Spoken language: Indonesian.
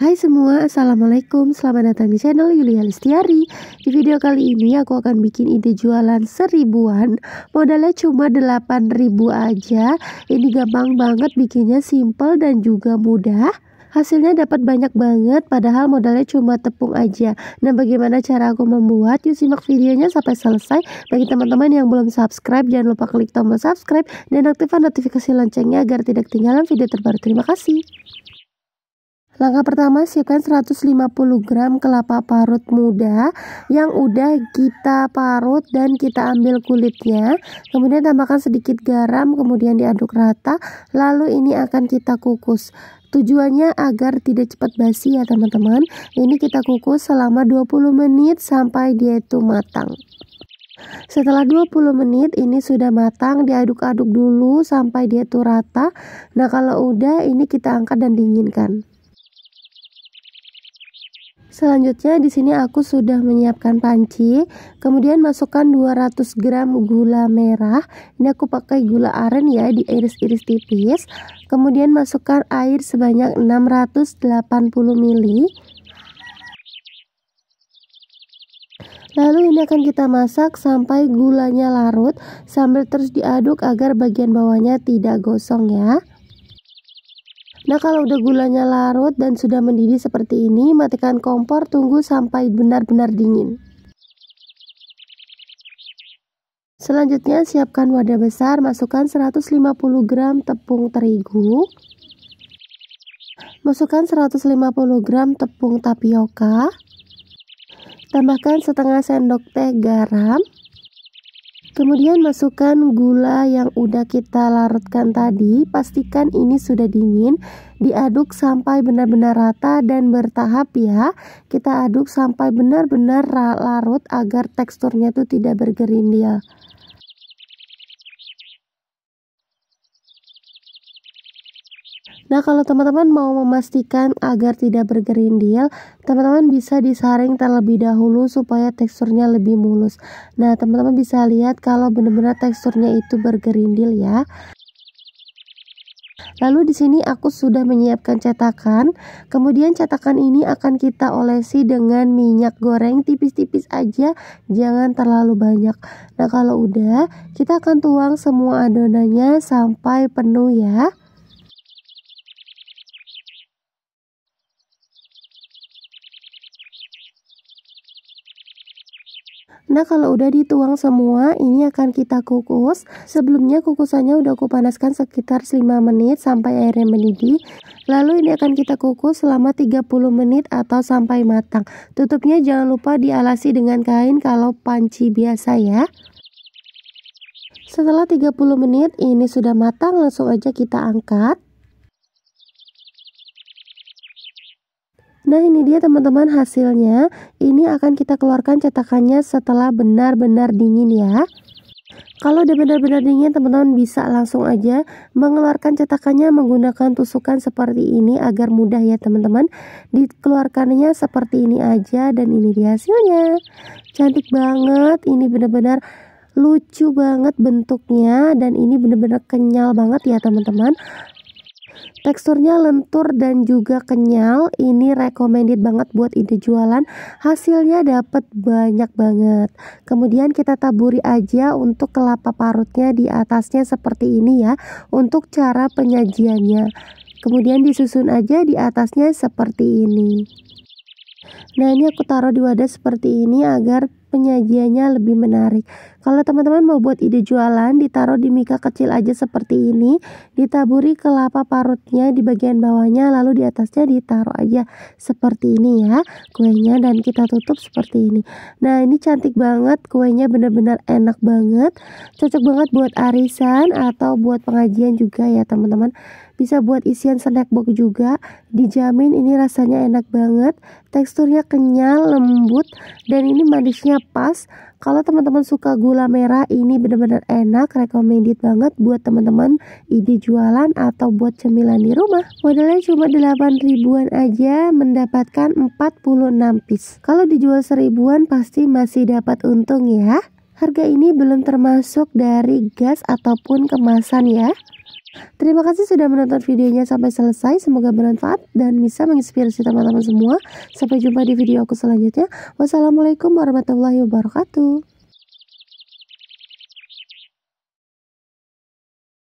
Hai semua, Assalamualaikum Selamat datang di channel Yulia Listiari Di video kali ini aku akan bikin ide jualan seribuan Modalnya cuma 8000 aja Ini gampang banget bikinnya simple dan juga mudah hasilnya dapat banyak banget padahal modalnya cuma tepung aja. Nah bagaimana cara aku membuat? Yuk simak videonya sampai selesai. Bagi teman-teman yang belum subscribe jangan lupa klik tombol subscribe dan aktifkan notifikasi loncengnya agar tidak ketinggalan video terbaru. Terima kasih. Langkah pertama siapkan 150 gram kelapa parut muda yang udah kita parut dan kita ambil kulitnya. Kemudian tambahkan sedikit garam kemudian diaduk rata lalu ini akan kita kukus. Tujuannya agar tidak cepat basi ya teman-teman. Ini kita kukus selama 20 menit sampai dia itu matang. Setelah 20 menit ini sudah matang, diaduk-aduk dulu sampai dia itu rata. Nah, kalau udah ini kita angkat dan dinginkan. Selanjutnya di sini aku sudah menyiapkan panci, kemudian masukkan 200 gram gula merah. Ini aku pakai gula aren ya, diiris-iris tipis. Kemudian masukkan air sebanyak 680 ml. Lalu ini akan kita masak sampai gulanya larut sambil terus diaduk agar bagian bawahnya tidak gosong ya. Nah kalau udah gulanya larut dan sudah mendidih seperti ini, matikan kompor tunggu sampai benar-benar dingin. Selanjutnya siapkan wadah besar, masukkan 150 gram tepung terigu, masukkan 150 gram tepung tapioka, tambahkan setengah sendok teh garam, Kemudian masukkan gula yang udah kita larutkan tadi, pastikan ini sudah dingin, diaduk sampai benar-benar rata dan bertahap ya. Kita aduk sampai benar-benar larut agar teksturnya itu tidak bergerindil. Nah, kalau teman-teman mau memastikan agar tidak bergerindil, teman-teman bisa disaring terlebih dahulu supaya teksturnya lebih mulus. Nah, teman-teman bisa lihat kalau benar-benar teksturnya itu bergerindil ya. Lalu di sini aku sudah menyiapkan cetakan. Kemudian cetakan ini akan kita olesi dengan minyak goreng tipis-tipis aja, jangan terlalu banyak. Nah, kalau udah, kita akan tuang semua adonannya sampai penuh ya. Nah kalau udah dituang semua ini akan kita kukus Sebelumnya kukusannya udah aku panaskan sekitar 5 menit sampai airnya mendidih Lalu ini akan kita kukus selama 30 menit atau sampai matang Tutupnya jangan lupa dialasi dengan kain kalau panci biasa ya Setelah 30 menit ini sudah matang langsung aja kita angkat Nah ini dia teman-teman hasilnya. Ini akan kita keluarkan cetakannya setelah benar-benar dingin ya. Kalau udah benar-benar dingin, teman-teman bisa langsung aja mengeluarkan cetakannya menggunakan tusukan seperti ini agar mudah ya teman-teman. Dikeluarkannya seperti ini aja dan ini dia hasilnya. Cantik banget, ini benar-benar lucu banget bentuknya dan ini benar-benar kenyal banget ya teman-teman. Teksturnya lentur dan juga kenyal. Ini recommended banget buat ide jualan. Hasilnya dapat banyak banget. Kemudian kita taburi aja untuk kelapa parutnya di atasnya seperti ini ya. Untuk cara penyajiannya. Kemudian disusun aja di atasnya seperti ini. Nah ini aku taruh di wadah seperti ini agar penyajiannya lebih menarik. Kalau teman-teman mau buat ide jualan, ditaruh di mika kecil aja seperti ini, ditaburi kelapa parutnya di bagian bawahnya, lalu di atasnya ditaruh aja seperti ini ya kuenya dan kita tutup seperti ini. Nah ini cantik banget, kuenya benar-benar enak banget, cocok banget buat arisan atau buat pengajian juga ya teman-teman. Bisa buat isian snack box juga, dijamin ini rasanya enak banget, teksturnya kenyal, lembut, dan ini manisnya pas kalau teman-teman suka gula merah ini benar-benar enak recommended banget buat teman-teman ide jualan atau buat cemilan di rumah modalnya cuma 8 ribuan aja mendapatkan 46 piece kalau dijual seribuan pasti masih dapat untung ya Harga ini belum termasuk dari gas ataupun kemasan ya. Terima kasih sudah menonton videonya sampai selesai. Semoga bermanfaat dan bisa menginspirasi teman-teman semua. Sampai jumpa di video aku selanjutnya. Wassalamualaikum warahmatullahi wabarakatuh.